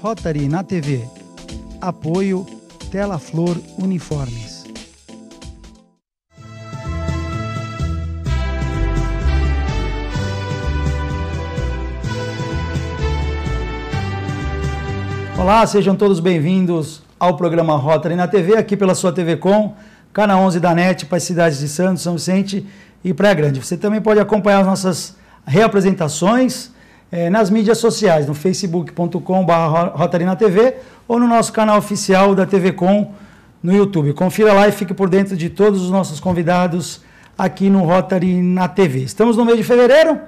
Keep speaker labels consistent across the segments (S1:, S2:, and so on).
S1: Rotary na TV. Apoio Tela Flor Uniformes. Olá, sejam todos bem-vindos ao programa Rotary na TV, aqui pela sua TV Com, Canal 11 da NET, para as cidades de Santos, São Vicente e Praia Grande. Você também pode acompanhar as nossas reapresentações é, nas mídias sociais, no facebook.com.br rotarinatv ou no nosso canal oficial da TV Com no YouTube. Confira lá e fique por dentro de todos os nossos convidados aqui no Rotary na TV. Estamos no mês de fevereiro,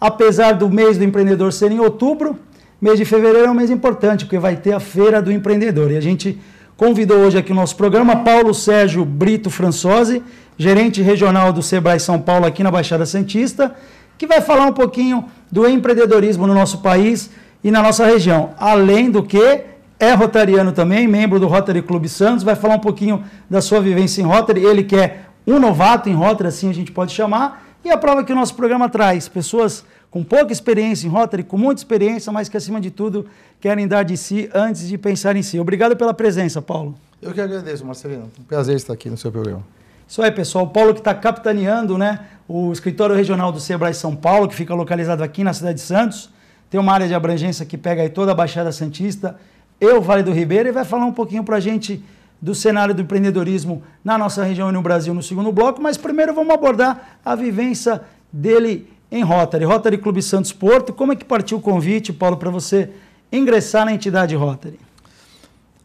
S1: apesar do mês do empreendedor ser em outubro, mês de fevereiro é um mês importante, porque vai ter a Feira do Empreendedor. E a gente convidou hoje aqui o no nosso programa Paulo Sérgio Brito Françose, gerente regional do Sebrae São Paulo aqui na Baixada Santista, que vai falar um pouquinho do empreendedorismo no nosso país e na nossa região. Além do que, é rotariano também, membro do Rotary Clube Santos, vai falar um pouquinho da sua vivência em Rotary. Ele que é um novato em Rotary, assim a gente pode chamar. E a prova que o nosso programa traz, pessoas com pouca experiência em Rotary, com muita experiência, mas que acima de tudo querem dar de si antes de pensar em si. Obrigado pela presença, Paulo. Eu que agradeço, Marcelino.
S2: Um prazer estar aqui no seu programa.
S1: Isso aí, pessoal. O Paulo que está capitaneando, né? O escritório regional do Sebrae São Paulo, que fica localizado aqui na cidade de Santos, tem uma área de abrangência que pega aí toda a Baixada Santista e o Vale do Ribeiro e vai falar um pouquinho para a gente do cenário do empreendedorismo na nossa região e no Brasil no segundo bloco, mas primeiro vamos abordar a vivência dele em Rotary, Rotary Clube Santos Porto. Como é que partiu o convite, Paulo, para você ingressar na entidade Rotary?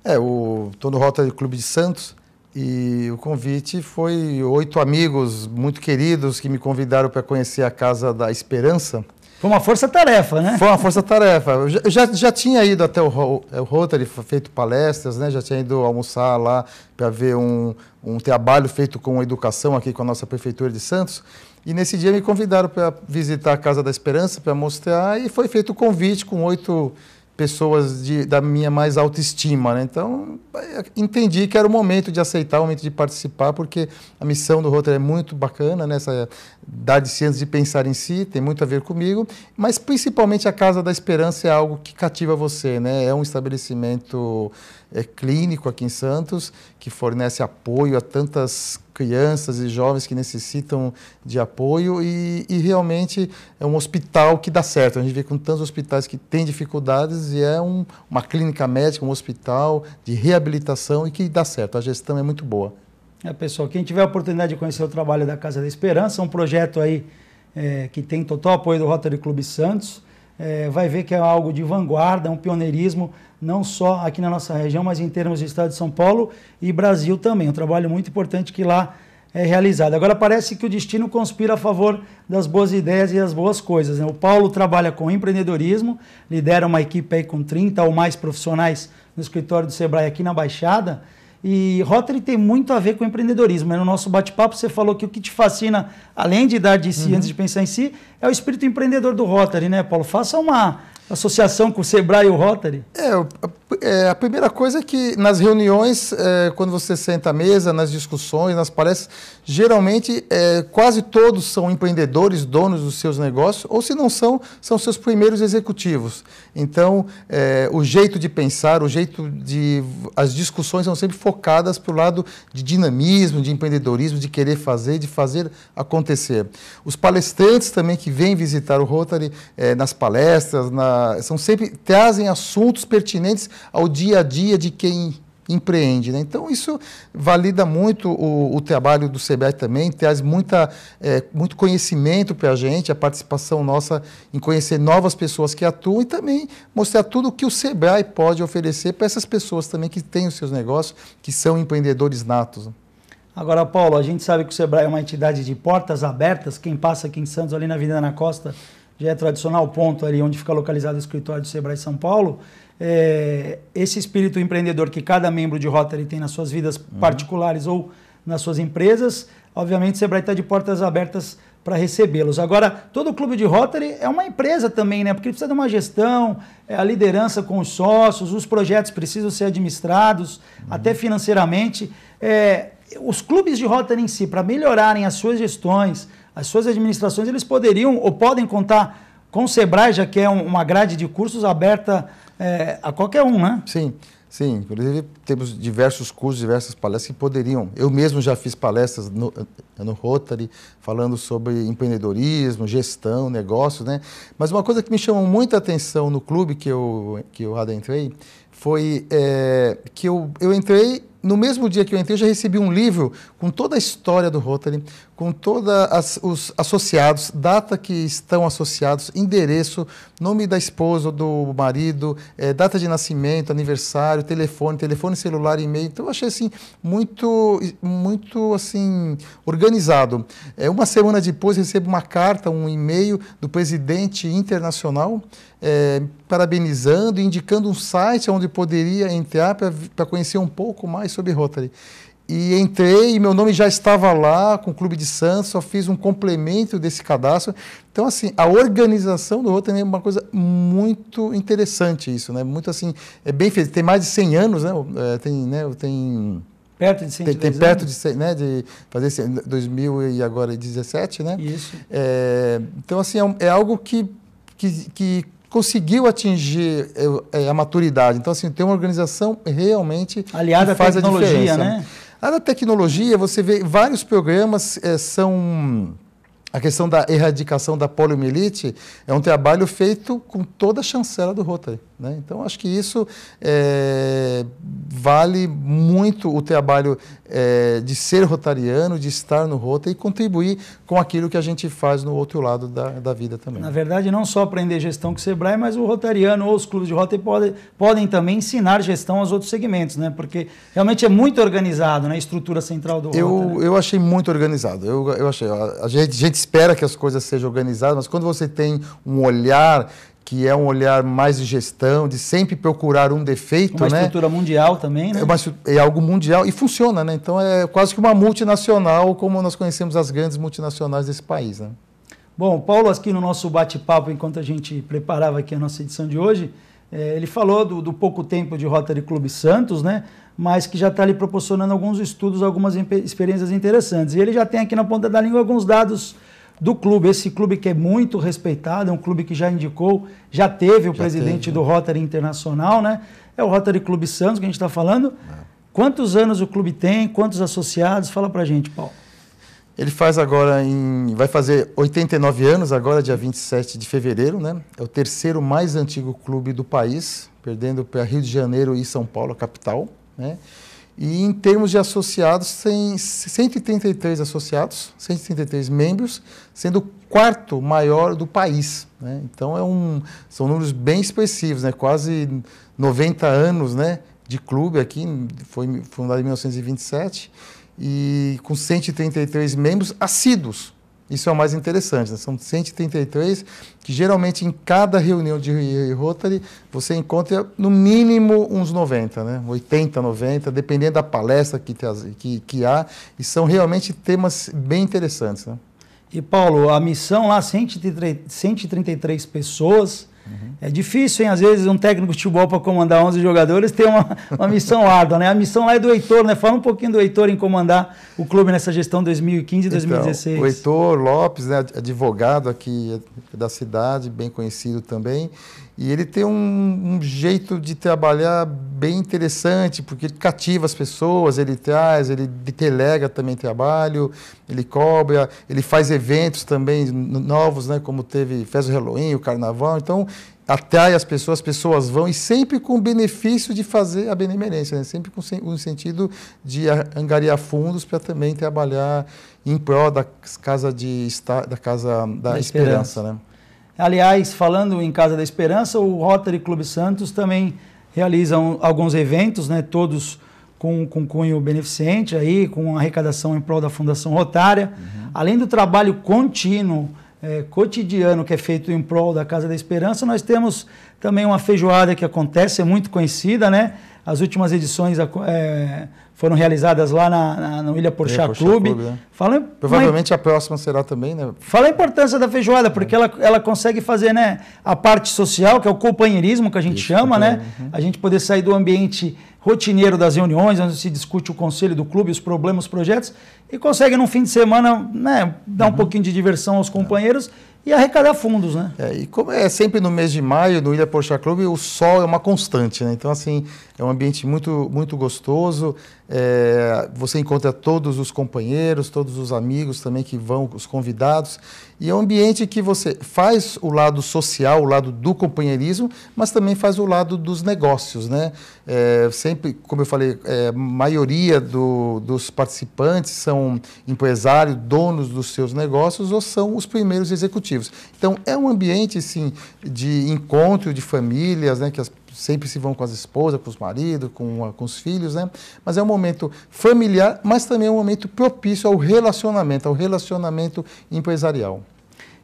S2: É, o, todo Rotary Clube de Santos e o convite foi oito amigos muito queridos que me convidaram para conhecer a Casa da Esperança. Foi uma força-tarefa, né? Foi uma força-tarefa. Eu já, já tinha ido até o, é, o Rotary, feito palestras, né? Já tinha ido almoçar lá para ver um, um trabalho feito com educação aqui com a nossa Prefeitura de Santos. E nesse dia me convidaram para visitar a Casa da Esperança, para mostrar, e foi feito o convite com oito pessoas de, da minha mais autoestima. Né? Então, entendi que era o momento de aceitar, o momento de participar, porque a missão do Rotary é muito bacana, né? essa dar de ciência de pensar em si, tem muito a ver comigo, mas principalmente a Casa da Esperança é algo que cativa você. Né? É um estabelecimento é, clínico aqui em Santos, que fornece apoio a tantas crianças e jovens que necessitam de apoio e, e, realmente é um hospital que dá certo. A gente vê com tantos hospitais que têm dificuldades e é um, uma clínica médica, um hospital de reabilitação e que dá certo. A gestão
S1: é muito boa. É, pessoal, quem tiver a oportunidade de conhecer o trabalho da Casa da Esperança, um projeto aí é, que tem total apoio do Rotary Clube Santos, é, vai ver que é algo de vanguarda, um pioneirismo, não só aqui na nossa região, mas em termos de Estado de São Paulo e Brasil também. Um trabalho muito importante que lá é realizado. Agora parece que o destino conspira a favor das boas ideias e das boas coisas. Né? O Paulo trabalha com empreendedorismo, lidera uma equipe aí com 30 ou mais profissionais no escritório do Sebrae aqui na Baixada. E Rotary tem muito a ver com empreendedorismo. Mas né? no nosso bate-papo você falou que o que te fascina, além de dar de si, uhum. antes de pensar em si, é o espírito empreendedor do Rotary, né, Paulo? Faça uma associação com o Sebrae e o Rotary. É, eu, é, a primeira coisa é que nas reuniões, é, quando você
S2: senta à mesa, nas discussões, nas palestras, geralmente é, quase todos são empreendedores, donos dos seus negócios, ou se não são, são seus primeiros executivos. Então, é, o jeito de pensar, o jeito de. As discussões são sempre focadas para o lado de dinamismo, de empreendedorismo, de querer fazer, de fazer acontecer. Os palestrantes também que vêm visitar o Rotary é, nas palestras, na, são sempre trazem assuntos pertinentes ao dia a dia de quem empreende. Né? Então, isso valida muito o, o trabalho do CBR também, traz muita, é, muito conhecimento para a gente, a participação nossa em conhecer novas pessoas que atuam e também mostrar tudo o que o Sebrae pode oferecer para essas pessoas também que têm os seus negócios, que são empreendedores natos. Né?
S1: Agora, Paulo, a gente sabe que o Sebrae é uma entidade de portas abertas. Quem passa aqui em Santos, ali na Avenida na Costa, já é tradicional ponto ali onde fica localizado o escritório do Sebrae São Paulo é, esse espírito empreendedor que cada membro de Rotary tem nas suas vidas uhum. particulares ou nas suas empresas, obviamente o Sebrae está de portas abertas para recebê-los. Agora, todo o clube de Rotary é uma empresa também, né? Porque precisa de uma gestão, é, a liderança com os sócios, os projetos precisam ser administrados, uhum. até financeiramente. É, os clubes de Rotary em si, para melhorarem as suas gestões, as suas administrações, eles poderiam ou podem contar com o Sebrae, já que é uma grade de cursos aberta é, a qualquer um, né? Sim, sim. Inclusive, temos diversos cursos, diversas palestras
S2: que poderiam. Eu mesmo já fiz palestras no, no Rotary, falando sobre empreendedorismo, gestão, negócios, né? Mas uma coisa que me chamou muita atenção no clube que eu, que eu adentrei foi é, que eu, eu entrei no mesmo dia que eu entrei, eu já recebi um livro com toda a história do Rotary, com todos os associados, data que estão associados, endereço, nome da esposa, do marido, é, data de nascimento, aniversário, telefone, telefone celular, e-mail. Então, eu achei assim, muito, muito assim, organizado. É, uma semana depois, recebo uma carta, um e-mail do presidente internacional, é, parabenizando, indicando um site onde poderia entrar para conhecer um pouco mais sobre Rotary. E entrei, meu nome já estava lá com o Clube de Santos, só fiz um complemento desse cadastro. Então, assim, a organização do Rotary é uma coisa muito interessante isso, né? Muito assim, é bem feito. Tem mais de 100 anos, né? É, tem, né? Tem... Perto de 100 tem, tem perto de de, né, de fazer 2000 e agora 17, né? Isso. É, então, assim, é, um, é algo que, que, que conseguiu atingir é, a maturidade. Então, assim, tem uma organização realmente Aliada que faz à tecnologia, a diferença. né? A à tecnologia, você vê vários programas é, são a questão da erradicação da poliomielite é um trabalho feito com toda a chancela do Rotary. Né? Então, acho que isso é, vale muito o trabalho é, de ser rotariano, de estar no Rotary e contribuir com aquilo que a gente faz no
S1: outro lado da, da vida também. Na verdade, não só aprender gestão com o Sebrae, mas o rotariano ou os clubes de Rotary podem, podem também ensinar gestão aos outros segmentos, né? porque realmente é muito organizado né? a estrutura central do Rotary. Eu,
S2: eu achei muito organizado. Eu, eu achei. a gente, a gente espera que as coisas sejam organizadas, mas quando você tem um olhar que é um olhar mais de gestão, de sempre procurar um defeito. Uma né? estrutura mundial também, né? É, uma, é algo mundial e funciona, né?
S1: Então é quase que uma multinacional, como nós conhecemos as grandes multinacionais desse país. Né? Bom, Paulo, aqui no nosso bate-papo, enquanto a gente preparava aqui a nossa edição de hoje, é, ele falou do, do, pouco tempo de Rotary Clube Santos, né? Mas que já está lhe proporcionando alguns estudos, algumas experiências interessantes. E ele já tem aqui na ponta da língua alguns dados do clube. Esse clube que é muito respeitado, é um clube que já indicou, já teve o já presidente teve, do né? Rotary Internacional, né? É o Rotary Clube Santos que a gente está falando. É. Quantos anos o clube tem? Quantos associados? Fala pra gente, Paulo. Ele faz agora em. vai fazer
S2: 89 anos, agora, dia 27 de fevereiro, né? É o terceiro mais antigo clube do país, perdendo para Rio de Janeiro e São Paulo, a capital, né? E em termos de associados, tem 133 associados, 133 membros, sendo o quarto maior do país. Né? Então é um, são números bem expressivos, né? quase 90 anos né? de clube aqui, foi fundado em 1927, e com 133 membros assíduos. Isso é o mais interessante. Né? São 133 que geralmente em cada reunião de Rotary você encontra no mínimo uns 90, né? 80, 90, dependendo da palestra que,
S1: que, que há. E são realmente temas bem interessantes. Né? E Paulo, a missão lá, 133, 133 pessoas Uhum. É difícil, hein? Às vezes, um técnico de futebol para comandar 11 jogadores tem uma, uma missão árdua, né? A missão lá é do Heitor, né? Fala um pouquinho do Heitor em comandar o clube nessa gestão 2015 e então, 2016. O
S2: Heitor Lopes, né? advogado aqui é da cidade, bem conhecido também. E ele tem um, um, jeito de trabalhar bem interessante, porque ele cativa as pessoas, ele traz, ele delega também trabalho, ele cobra, ele faz eventos também novos, né, como teve fez o Halloween, o Carnaval. Então, atrai as pessoas, as pessoas vão, e sempre com o benefício de fazer a benemerência, né? sempre com o sentido de angariar fundos para também trabalhar em prol da casa, de, da casa
S1: da, da esperança. esperança né? Aliás, falando em Casa da Esperança, o Rotary Clube Santos também realiza um, alguns eventos, né, todos com, com cunho beneficente, aí, com arrecadação em prol da Fundação Rotária. Uhum. Além do trabalho contínuo é, cotidiano que é feito em prol da Casa da Esperança. Nós temos também uma feijoada que acontece, é muito conhecida, né? As últimas edições é, foram realizadas lá na, na, no Ilha Porchat, Ilha Porchat Clube. Clube né? Fala, Provavelmente mas, a próxima será também, né? Fala a importância da feijoada, porque é. ela, ela consegue fazer né, a parte social, que é o companheirismo que a gente Isso, chama, né? Uhum. A gente poder sair do ambiente rotineiro das reuniões, onde se discute o conselho do clube, os problemas, os projetos, e consegue, num fim de semana, né, dar uhum. um pouquinho de diversão aos é. companheiros e arrecadar fundos, né? É, e
S2: como é sempre no mês de maio, no Ilha Poxa Clube, o sol é uma constante, né? Então, assim, é um ambiente muito, muito gostoso. É, você encontra todos os companheiros, todos os amigos também que vão, os convidados. E é um ambiente que você faz o lado social, o lado do companheirismo, mas também faz o lado dos negócios, né? É, sempre, como eu falei, é, maioria do, dos participantes são empresários, donos dos seus negócios ou são os primeiros executivos. Então, é um ambiente, sim, de encontro de famílias, né? Que as sempre se vão com as esposas, com os maridos, com, com os filhos, né? Mas é um momento familiar, mas também é um momento propício ao relacionamento, ao relacionamento empresarial.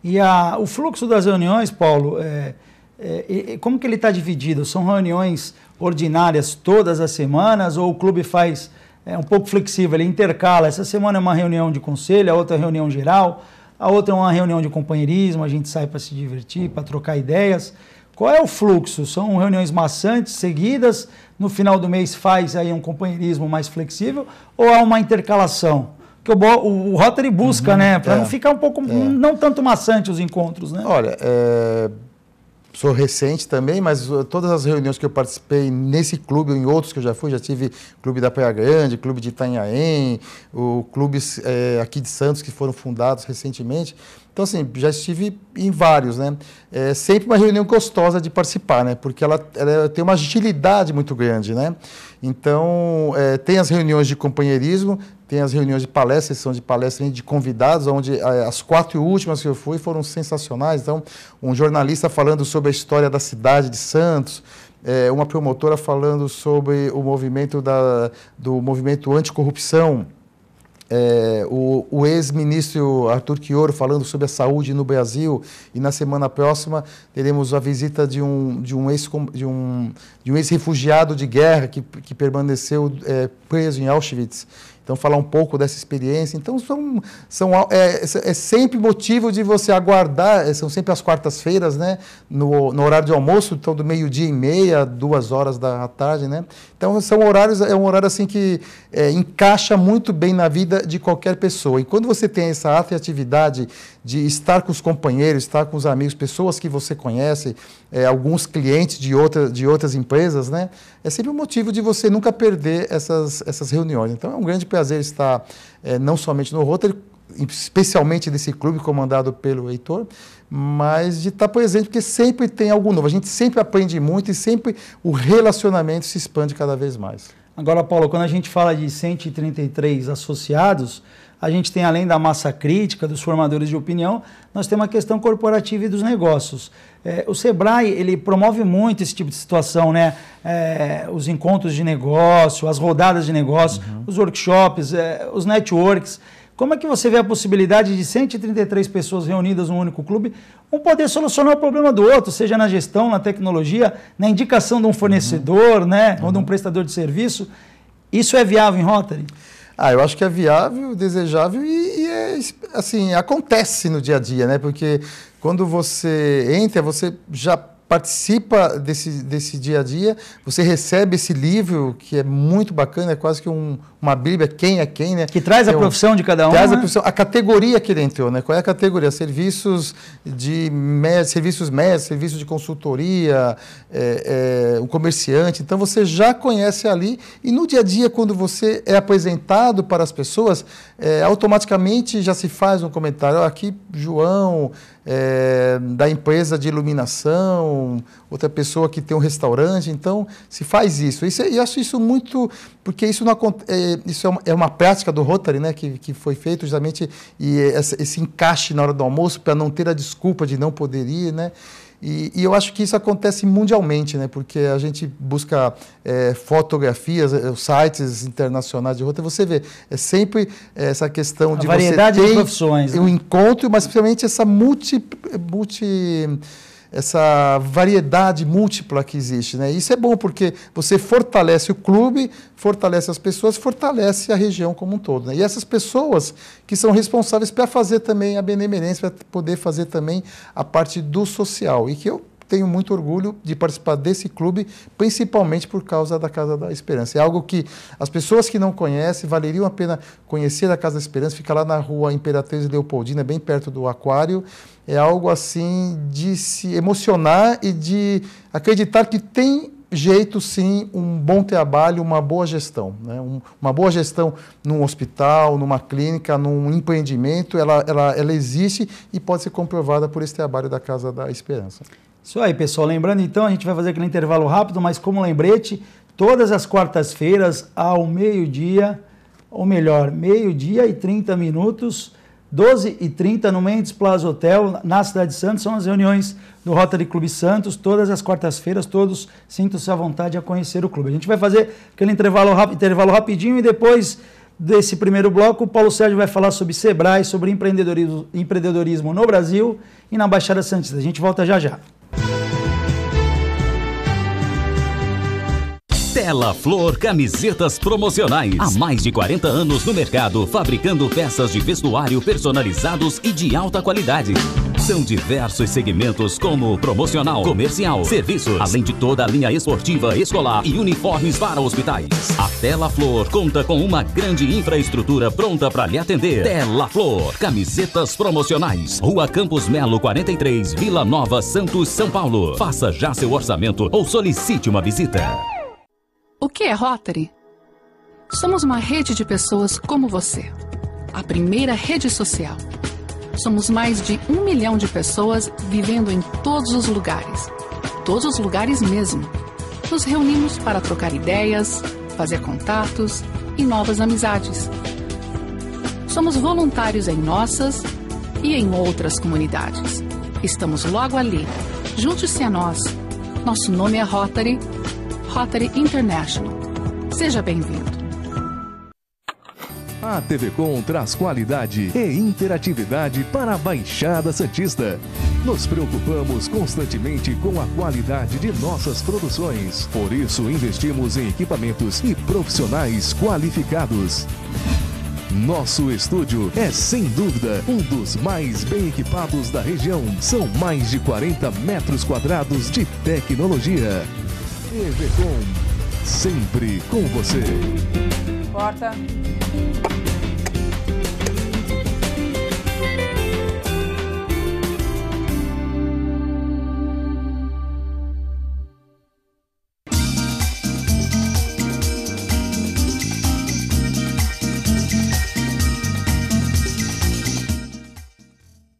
S1: E a, o fluxo das reuniões, Paulo, é, é, como que ele está dividido? São reuniões ordinárias todas as semanas ou o clube faz é um pouco flexível, ele intercala. Essa semana é uma reunião de conselho, a outra é reunião geral, a outra é uma reunião de companheirismo, a gente sai para se divertir, para trocar ideias. Qual é o fluxo? São reuniões maçantes, seguidas, no final do mês faz aí um companheirismo mais flexível ou há uma intercalação? Que o, o Rotary busca, uhum, né? Para é, não ficar um pouco, é. não tanto maçante os encontros, né?
S2: Olha, é sou recente também, mas uh, todas as reuniões que eu participei nesse clube ou em outros que eu já fui, já tive clube da Praia Grande, clube de Itanhaém, o clubes é, aqui de Santos que foram fundados recentemente. Então, assim, já estive em vários, né? É sempre uma reunião gostosa de participar, né? Porque ela, ela tem uma agilidade muito grande, né? Então, é, tem as reuniões de companheirismo, tem as reuniões de palestras, são de palestras de convidados, onde eh, as quatro últimas que eu fui foram sensacionais. Então, um jornalista falando sobre a história da cidade de Santos, é, uma promotora falando sobre o movimento da, do movimento anticorrupção. É, o, o ex-ministro Arthur Quioro falando sobre a saúde no Brasil e na semana próxima teremos a visita de um, de um, ex, de um, de um ex-refugiado de guerra que, que permaneceu é, preso em Auschwitz. Então, falar um pouco dessa experiência. Então, são, são, é, é sempre motivo de você aguardar, é, são sempre as quartas-feiras, né? No, no, horário de almoço, então do meio-dia e meia, duas horas da tarde, né? Então, são horários, é um horário assim que é, encaixa muito bem na vida de qualquer pessoa. E quando você tem essa atratividade de estar com os companheiros, estar com os amigos, pessoas que você conhece, é, alguns clientes de, outra, de outras empresas, né? É sempre um motivo de você nunca perder essas, essas reuniões. Então é um grande prazer estar é, não somente no Rotary, especialmente desse clube comandado pelo Heitor, mas de estar presente, porque sempre tem algo novo. A gente sempre aprende muito e sempre
S1: o relacionamento se expande cada vez mais. Agora, Paulo, quando a gente fala de 133 associados, a gente tem além da massa crítica, dos formadores de opinião, nós temos a questão corporativa e dos negócios. É, o Sebrae ele promove muito esse tipo de situação, né? É, os encontros de negócio, as rodadas de negócio, uhum. os workshops, é, os networks. Como é que você vê a possibilidade de 133 pessoas reunidas num único clube, um poder solucionar o problema do outro, seja na gestão, na tecnologia, na indicação de um uhum. fornecedor, uhum. né? Uhum. Ou de um uhum. prestador de serviço? Isso é viável em Rotary? Ah, eu acho que é viável, desejável e, e é, assim, acontece no dia a dia, né? Porque
S2: quando você entra, você já participa desse, desse dia a dia, você recebe esse livro que é muito bacana, é quase que um, uma Bíblia, quem é quem, né? Que traz a profissão de cada um. Traz né? a profissão, a categoria que ele entrou, né? Qual é a categoria? Serviços de mestre, serviços mestres, serviços de consultoria, é, é, comerciante. Então você já conhece ali e no dia a dia, quando você é apresentado para as pessoas, é, automaticamente já se faz um comentário. Oh, aqui, João, é, da empresa de iluminação, outra pessoa que tem um restaurante. Então se faz isso. isso é, e acho isso muito porque isso, não, é, isso é, uma, é uma prática do Rotary, né, que, que foi feito justamente e eh, esse encaixe na hora do almoço para não ter a desculpa de não poder ir, né? E, e, eu acho que isso acontece mundialmente, né? Porque a gente busca é, fotografias, eh, sites internacionais de rota, você vê, é sempre essa questão a de variedade você ter de profissões, um né? encontro, mas principalmente essa multi, multi essa variedade múltipla que existe. Né? Isso é bom porque você fortalece o clube, fortalece as pessoas, fortalece a região como um todo. Né? E essas pessoas que são responsáveis para fazer também a benemerência, para poder fazer também a parte do social. E que eu tenho muito orgulho de participar desse clube, principalmente por causa da Casa da Esperança. É algo que as pessoas que não conhecem valeriam a pena conhecer a Casa da Esperança. Fica lá na rua Imperatriz Leopoldina, bem perto do Aquário. É algo assim de se emocionar e de acreditar que tem jeito sim um bom trabalho, uma boa gestão. Né? Um, uma boa gestão num hospital, numa clínica, num empreendimento, ela, ela, ela existe e pode ser comprovada
S1: por esse trabalho da Casa da Esperança. Isso aí, pessoal. Lembrando, então, a gente vai fazer aquele intervalo rápido, mas como lembrete, todas as quartas-feiras, ao meio-dia, ou melhor, meio-dia e 30 minutos, 12 e 30 no Mendes Plaza Hotel, na cidade de Santos, são as reuniões do Rotary Clube Santos, todas as quartas-feiras, todos sintam-se à vontade a conhecer o clube. A gente vai fazer aquele intervalo, intervalo rapidinho e depois desse primeiro bloco, o Paulo Sérgio vai falar sobre Sebrae, sobre empreendedorismo, empreendedorismo no Brasil e na Baixada Santista. A gente volta já já. Bela Flor Camisetas Promocionais. Há mais de 40 anos no mercado, fabricando peças de vestuário personalizados e de alta qualidade. São diversos segmentos como promocional, comercial, serviços, além de toda a linha esportiva, escolar e uniformes para hospitais. A Tela Flor conta com uma grande infraestrutura pronta para lhe atender. Tela Flor, camisetas promocionais. Rua Campos Melo 43, Vila Nova, Santos, São Paulo. Faça já seu orçamento ou solicite uma visita. O que é Rotary? Somos uma rede de pessoas como você. A primeira rede social. Somos mais de um milhão de pessoas vivendo em todos os lugares. Todos os lugares mesmo. Nos reunimos para trocar ideias, fazer contatos e novas amizades. Somos voluntários em nossas e em outras comunidades. Estamos logo ali. Junte-se a nós. Nosso nome é Rotary Rotary International. Seja bem-vindo.
S2: A TV Com traz qualidade e interatividade para a Baixada Santista.
S1: Nos preocupamos constantemente com a qualidade de nossas produções. Por isso, investimos em equipamentos e profissionais qualificados. Nosso estúdio é, sem dúvida, um dos mais bem equipados da região.
S2: São mais de 40 metros quadrados de tecnologia.
S1: EVCOM, sempre com você. Corta.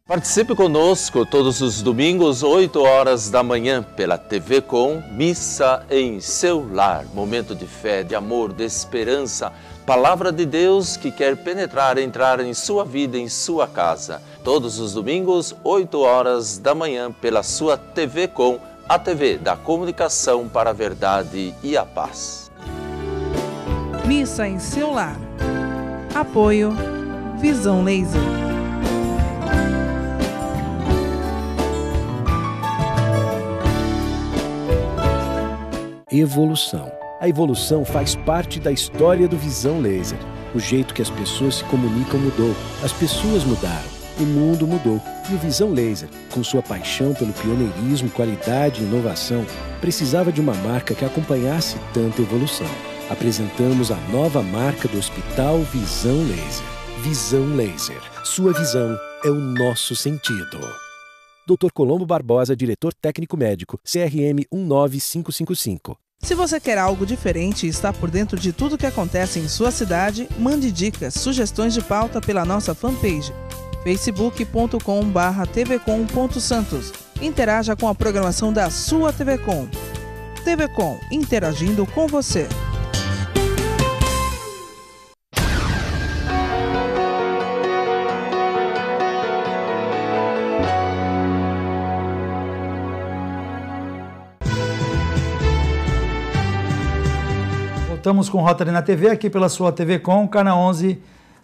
S1: Participe conosco todos os domingos, 8 horas da manhã, pela TV Com, Missa em seu lar. Momento de fé, de amor, de esperança. Palavra de Deus que quer penetrar, entrar em sua vida, em sua casa. Todos os domingos, 8 horas da manhã, pela sua TV Com, a TV da comunicação para a verdade e a paz. Missa em seu lar.
S2: Apoio Visão Laser.
S1: evolução. A evolução faz parte da história do Visão Laser. O jeito que as pessoas se comunicam mudou, as pessoas mudaram, o mundo mudou. E o Visão Laser, com sua paixão pelo pioneirismo, qualidade e inovação, precisava de uma marca que acompanhasse tanta evolução. Apresentamos a nova marca do Hospital Visão Laser. Visão Laser. Sua visão é o nosso sentido. Dr. Colombo Barbosa, diretor técnico médico, CRM 19555.
S2: Se você quer algo diferente e está por dentro de tudo o que acontece em sua cidade, mande dicas, sugestões de pauta pela nossa fanpage facebook.com/tvcom.santos. Interaja com a programação da sua TV Com interagindo com você.
S1: Estamos com Rotary na TV, aqui pela sua TV Com, canal 11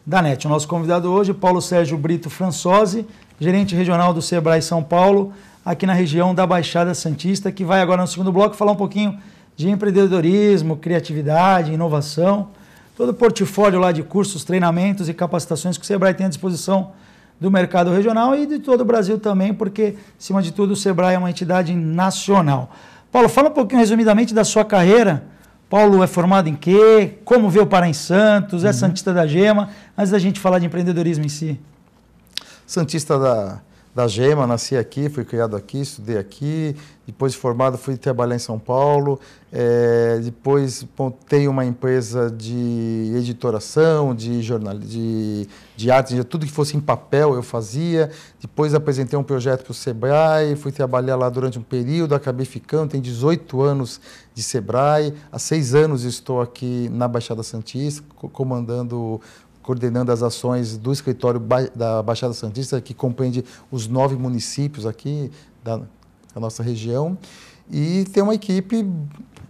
S1: da NET. O nosso convidado hoje, Paulo Sérgio Brito Françose, gerente regional do Sebrae São Paulo, aqui na região da Baixada Santista, que vai agora no segundo bloco falar um pouquinho de empreendedorismo, criatividade, inovação, todo o portfólio lá de cursos, treinamentos e capacitações que o Sebrae tem à disposição do mercado regional e de todo o Brasil também, porque, acima de tudo, o Sebrae é uma entidade nacional. Paulo, fala um pouquinho resumidamente da sua carreira Paulo é formado em quê? Como veio parar em Santos? É uhum. Santista da Gema? Antes da gente falar de empreendedorismo em si.
S2: Santista da, da Gema, nasci aqui, fui criado aqui, estudei aqui, depois de formado fui trabalhar em São Paulo, é, depois montei uma empresa de editoração, de, jornal, de, de arte, de tudo que fosse em papel eu fazia, depois apresentei um projeto para o Sebrae, fui trabalhar lá durante um período, acabei ficando, tenho 18 anos de Sebrae, há seis anos estou aqui na Baixada Santista, comandando coordenando as ações do escritório da Baixada Santista, que compreende os nove municípios aqui da, da nossa região. E tem uma equipe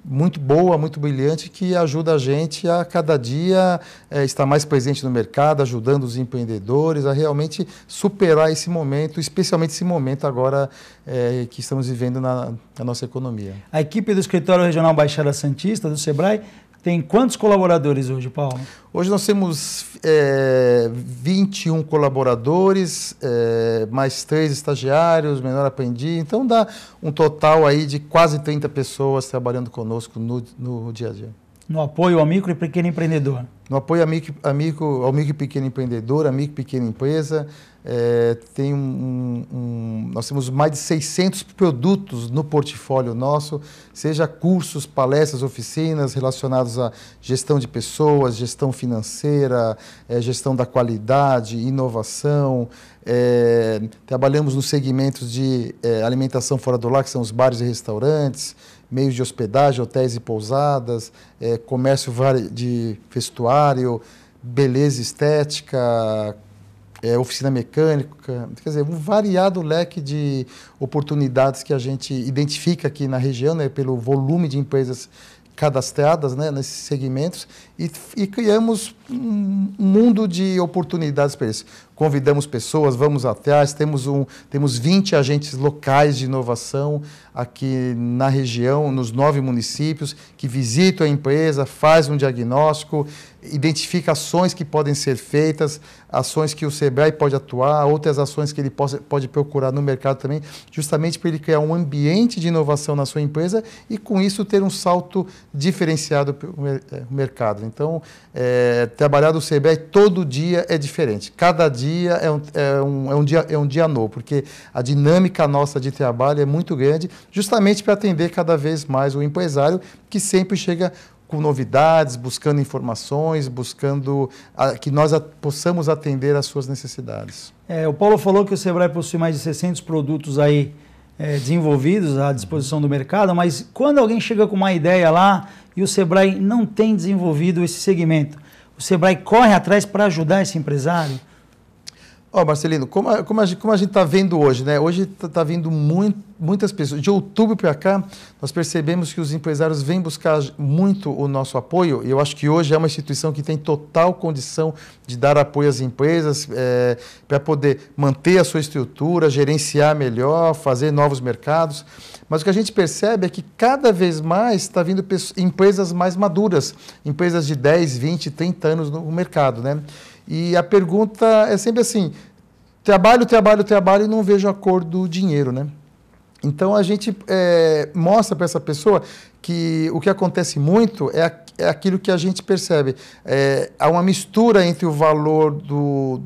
S2: muito boa, muito brilhante, que ajuda a gente a cada dia é, estar mais presente no mercado, ajudando os empreendedores a realmente superar esse momento, especialmente esse momento agora é, que estamos vivendo na, na, nossa economia.
S1: A equipe do Escritório Regional Baixada Santista, do SEBRAE, tem quantos colaboradores hoje, Paulo? Hoje nós temos
S2: é, 21 colaboradores, é, mais três estagiários, menor aprendiz. Então dá um total aí de quase 30 pessoas trabalhando conosco no, no dia a dia.
S1: No apoio ao micro e pequeno empreendedor. No apoio ao micro, ao micro, ao
S2: micro e pequeno empreendedor, a micro e pequena empresa. É, tem um, um, nós temos mais de 600 produtos no portfólio nosso, seja cursos, palestras, oficinas relacionados à gestão de pessoas, gestão financeira, é, gestão da qualidade, inovação. É, trabalhamos nos segmentos de alimentação fora do lar, que são os bares e restaurantes meios de hospedagem, hotéis e pousadas, é, comércio de vestuário, beleza estética, é, oficina mecânica, quer dizer, um variado leque de oportunidades que a gente identifica aqui na região, né, pelo volume de empresas cadastradas né, nesses segmentos e, e criamos um mundo de oportunidades para isso convidamos pessoas, vamos atrás, temos, um, temos 20 agentes locais de inovação aqui na região, nos nove municípios, que visitam a empresa, faz um diagnóstico, identifica ações que podem ser feitas, ações que o SEBRAE pode atuar, outras ações que ele possa, pode procurar no mercado também, justamente para ele criar um ambiente de inovação na sua empresa e, com isso, ter um salto diferenciado para o eh, mercado. Então, é, trabalhar do SEBRAE todo dia é diferente. Cada dia dia é um, é um, é um dia é um dia novo, porque a dinâmica nossa de trabalho é muito grande, justamente para atender cada vez mais o empresário que sempre chega com novidades, buscando informações, buscando a, que nós
S1: a, possamos atender às suas necessidades. É, o Paulo falou que o Sebrae possui mais de 600 produtos aí é, desenvolvidos à disposição do mercado, mas quando alguém chega com uma ideia lá e o Sebrae não tem desenvolvido esse segmento, o Sebrae corre atrás para ajudar esse empresário? Ó, oh, Marcelino, como a, como, a, como a gente está vendo hoje, né? Hoje
S2: está tá vindo muito, muitas pessoas. De outubro para cá, nós percebemos que os empresários vêm buscar muito o nosso apoio. E eu acho que hoje é uma instituição que tem total condição de dar apoio às empresas é, para poder manter a sua estrutura, gerenciar melhor, fazer novos mercados. Mas o que a gente percebe é que cada vez mais está vindo pessoas, empresas mais maduras, empresas de 10, 20, 30 anos no mercado, né? E a pergunta é sempre assim: trabalho, trabalho, trabalho e não vejo a cor do dinheiro, né? Então a gente é, mostra para essa pessoa que o que acontece muito é, é aquilo que a gente percebe. É, há uma mistura entre o valor do,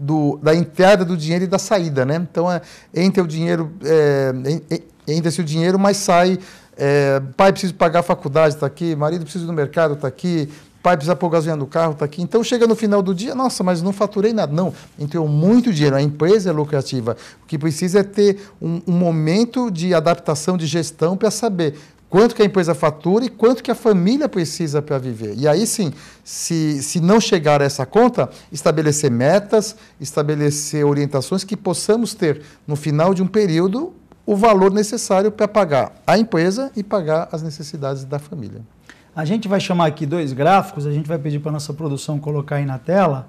S2: do, da entrada do dinheiro e da saída, né? Então é, entra o dinheiro, é, entra-se o dinheiro, mas sai. É, pai, preciso pagar a faculdade, está aqui. Marido, preciso ir no mercado, está aqui pai precisa pôr gasolina no carro, está aqui. Então chega no final do dia, nossa, mas não faturei nada. Não, entrou muito dinheiro, a empresa é lucrativa. O que precisa é ter um, um momento de adaptação, de gestão para saber quanto que a empresa fatura e quanto que a família precisa para viver. E aí sim, se, se não chegar a essa conta, estabelecer metas, estabelecer orientações que possamos ter no final de um período o valor necessário para pagar a empresa e pagar as necessidades da
S1: família. A gente vai chamar aqui dois gráficos, a gente vai pedir para a nossa produção colocar aí na tela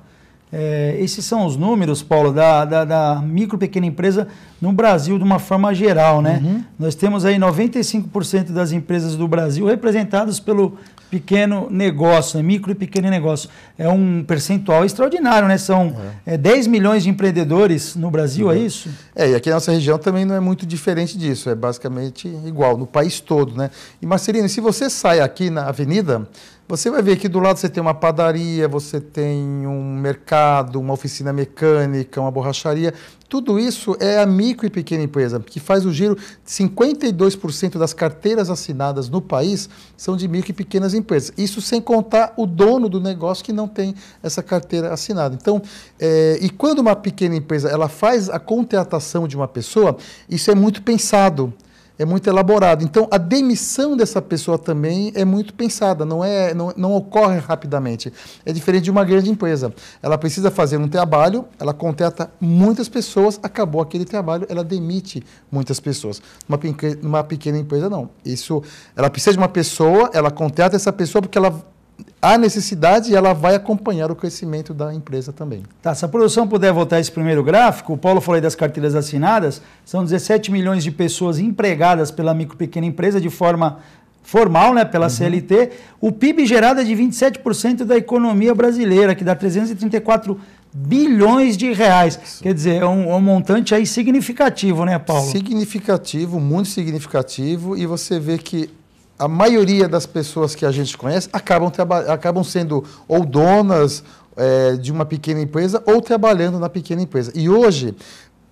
S1: é, esses são os números, Paulo, da, da, da, micro pequena empresa no Brasil de uma forma geral, né? Uhum. Nós temos aí 95% das empresas do Brasil representadas pelo pequeno negócio, né? micro e pequeno negócio. É um percentual extraordinário, né? São é. é 10 milhões de empreendedores no Brasil, é uhum. é isso? É, e aqui na nossa região
S2: também não é muito diferente disso, é basicamente igual, no país todo, né? E Marcelino, se você sai aqui na avenida, você vai ver que do lado você tem uma padaria, você tem um mercado, uma oficina mecânica, uma borracharia. Tudo isso é a micro e pequena empresa, que faz o giro. 52% das carteiras assinadas no país são de micro e pequenas empresas. Isso sem contar o dono do negócio que não tem essa carteira assinada. Então, é, e quando uma pequena empresa ela faz a contratação de uma pessoa, isso é muito pensado é muito elaborado. Então, a demissão dessa pessoa também é muito pensada, não, é, não, não ocorre rapidamente. É diferente de uma grande empresa. Ela precisa fazer um trabalho, ela contrata muitas pessoas, acabou aquele trabalho, ela demite muitas pessoas. Uma, pequena, uma pequena empresa, não. Isso, ela precisa de uma pessoa,
S1: ela contrata essa pessoa porque ela a necessidade e ela vai acompanhar o crescimento da empresa também. Tá, se a produção puder voltar esse primeiro gráfico, o Paulo falou aí das carteiras assinadas, são 17 milhões de pessoas empregadas pela micro pequena empresa de forma formal, né, pela uhum. CLT. O PIB gerado é de 27% da economia brasileira, que dá 334 bilhões de reais. Isso. Quer dizer, é um, um, montante aí significativo, né, Paulo? Significativo, muito significativo, e você vê que a maioria das
S2: pessoas que a gente conhece acabam, acabam sendo ou donas é, de uma pequena empresa ou trabalhando na pequena empresa. E hoje,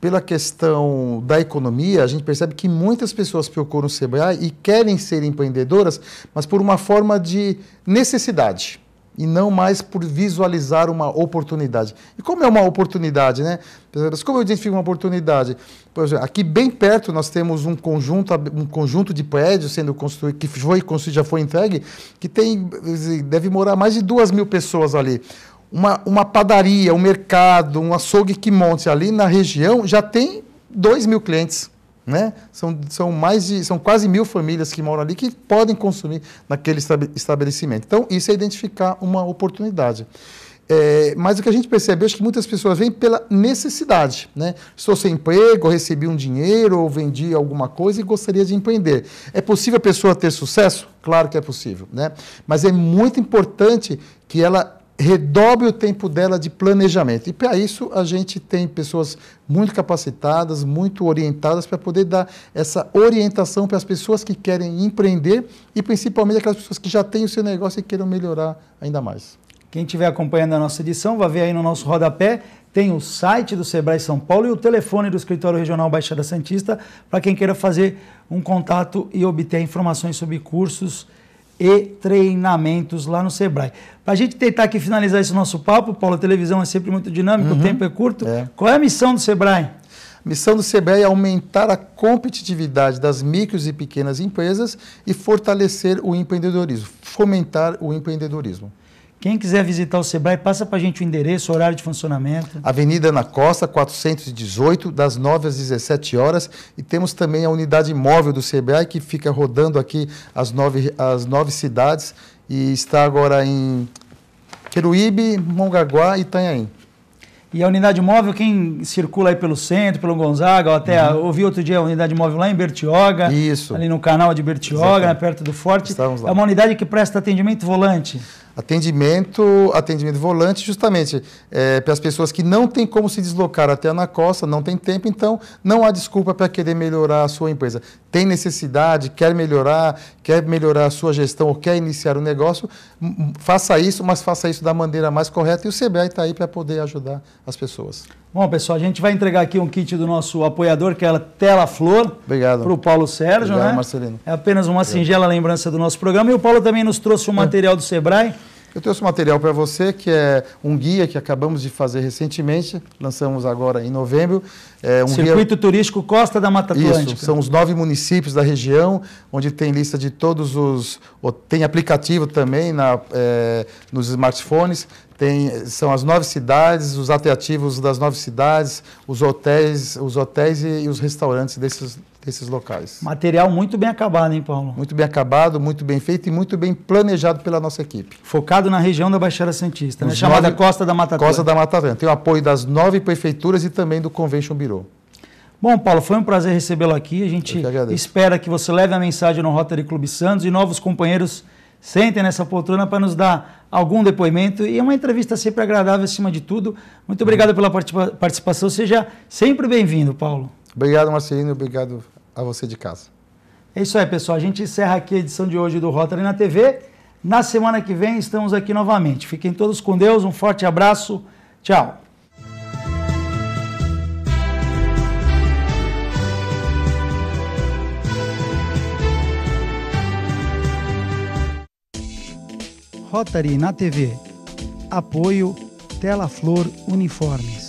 S2: pela questão da economia, a gente percebe que muitas pessoas procuram o Sebrae e querem ser empreendedoras, mas por uma forma de necessidade e não mais por visualizar uma oportunidade. E como é uma oportunidade, né? Como eu identifico uma oportunidade? aqui bem perto nós temos um conjunto, um conjunto de prédios sendo construído, que foi construído, já foi entregue, que tem, deve morar mais de duas mil pessoas ali. Uma, uma padaria, um mercado, um açougue que monte ali na região já tem dois mil clientes. Né? São, são, mais de, são quase mil famílias que moram ali que podem consumir naquele estabelecimento. Então, isso é identificar uma oportunidade. É, mas o que a gente percebe é que muitas pessoas vêm pela necessidade. Né? Estou sem emprego, recebi um dinheiro, ou vendi alguma coisa e gostaria de empreender. É possível a pessoa ter sucesso? Claro que é possível. Né? Mas é muito importante que ela redobre o tempo dela de planejamento. E para isso a gente tem pessoas muito capacitadas, muito orientadas para poder dar essa orientação para as pessoas que querem empreender e principalmente aquelas
S1: pessoas que já têm o seu negócio e queiram melhorar ainda mais. Quem estiver acompanhando a nossa edição, vai ver aí no nosso rodapé, tem o site do Sebrae São Paulo e o telefone do Escritório Regional Baixada Santista para quem queira fazer um contato e obter informações sobre cursos e treinamentos lá no Sebrae. Para a gente tentar aqui finalizar esse nosso papo, Paulo, a televisão é sempre muito dinâmica, uhum. o tempo é curto. É. Qual é a missão do Sebrae? A missão do SEBRAE é aumentar
S2: a competitividade das micros e pequenas empresas e fortalecer o empreendedorismo,
S1: fomentar o empreendedorismo. Quem quiser visitar o Sebrae, passa para a gente o endereço, horário de funcionamento.
S2: Avenida Na Costa, 418, das 9 às 17 horas. E temos também a unidade móvel do Sebrae, que fica rodando aqui as nove, as nove
S1: cidades e está agora em Queruíbe, Mongaguá e Itanhaém. E a unidade móvel, quem circula aí pelo centro, pelo Gonzaga, até uhum. ouvi outro dia a unidade móvel lá em Bertioga. Isso. Ali no canal de Bertioga, né, perto do Forte. É uma unidade que presta atendimento volante. Atendimento, atendimento volante, justamente
S2: é, para as pessoas que não têm como se deslocar até a Anacosta, não tem tempo, então não há desculpa para querer melhorar a sua empresa. Tem necessidade, quer melhorar, quer melhorar a sua gestão ou quer iniciar um negócio, faça isso, mas faça isso da maneira mais correta e o SEBRAE está aí para poder ajudar as pessoas.
S1: Bom, pessoal, a gente vai entregar aqui um kit do nosso apoiador, que é a Tela Flor. Obrigado. Para o Paulo Sérgio, Obrigado, né? Marcelino. É apenas uma Obrigado. singela lembrança do nosso programa. E o Paulo também nos trouxe um é. material do Sebrae eu trouxe material para você que é um guia que acabamos
S2: de fazer recentemente, lançamos agora em novembro. É um Circuito guia...
S1: Turístico Costa da Mata Atlântica. Isso, são
S2: os nove municípios da região, onde tem lista de todos os. Tem aplicativo também na, é, nos smartphones. Tem, são as nove cidades, os atrativos das nove cidades, os hotéis, os hotéis e, e os restaurantes desses esses locais.
S1: Material muito bem acabado, hein, Paulo? Muito bem acabado, muito bem feito e muito bem planejado pela nossa equipe. Focado na região da Baixada Santista, né? chamada nove... Costa da Mata Atlântica. Costa da Mata Atlântica. Tem o apoio das nove prefeituras e também do Convention Bureau. Bom, Paulo, foi um prazer recebê-lo aqui. A gente que espera que você leve a mensagem no Rotary Clube Santos e novos companheiros sentem nessa poltrona para nos dar algum depoimento e é uma entrevista sempre agradável acima de tudo. Muito obrigado pela participação. Seja sempre bem-vindo, Paulo. Obrigado, Marcelino. Obrigado, a você de casa. É isso aí, pessoal. A gente encerra aqui a edição de hoje do Rotary na TV. Na semana que vem estamos aqui novamente. Fiquem todos com Deus, um forte abraço. Tchau. Rotary na TV. Apoio Tela Flor Uniformes.